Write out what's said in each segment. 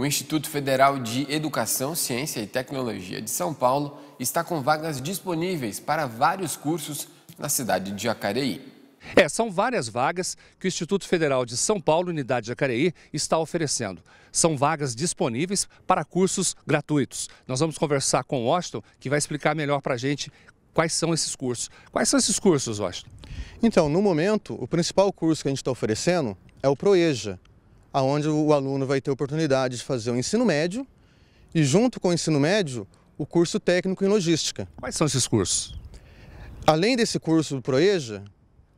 O Instituto Federal de Educação, Ciência e Tecnologia de São Paulo está com vagas disponíveis para vários cursos na cidade de Jacareí. É, são várias vagas que o Instituto Federal de São Paulo, Unidade de Jacareí, está oferecendo. São vagas disponíveis para cursos gratuitos. Nós vamos conversar com o Washington, que vai explicar melhor para a gente quais são esses cursos. Quais são esses cursos, Washington? Então, no momento, o principal curso que a gente está oferecendo é o ProEja, aonde o aluno vai ter oportunidade de fazer o ensino médio e junto com o ensino médio, o curso técnico em logística. Quais são esses cursos? Além desse curso do Proeja,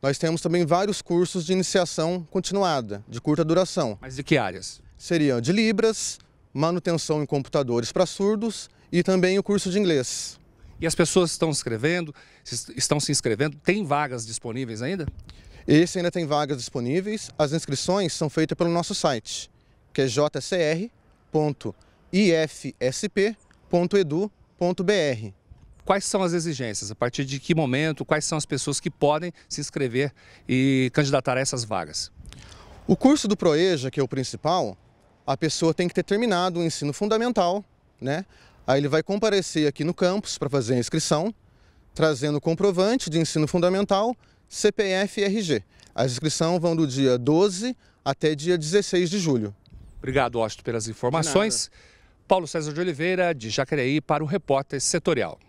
nós temos também vários cursos de iniciação continuada, de curta duração. Mas de que áreas? Seriam de Libras, manutenção em computadores para surdos e também o curso de inglês. E as pessoas estão escrevendo, estão se inscrevendo, tem vagas disponíveis ainda? Esse ainda tem vagas disponíveis. As inscrições são feitas pelo nosso site, que é jcr.ifsp.edu.br. Quais são as exigências? A partir de que momento? Quais são as pessoas que podem se inscrever e candidatar a essas vagas? O curso do Proeja, que é o principal, a pessoa tem que ter terminado o ensino fundamental, né? Aí ele vai comparecer aqui no campus para fazer a inscrição, trazendo o comprovante de ensino fundamental CPF e RG. As inscrições vão do dia 12 até dia 16 de julho. Obrigado, Osto, pelas informações. Paulo César de Oliveira, de Jacareí, para o Repórter Setorial.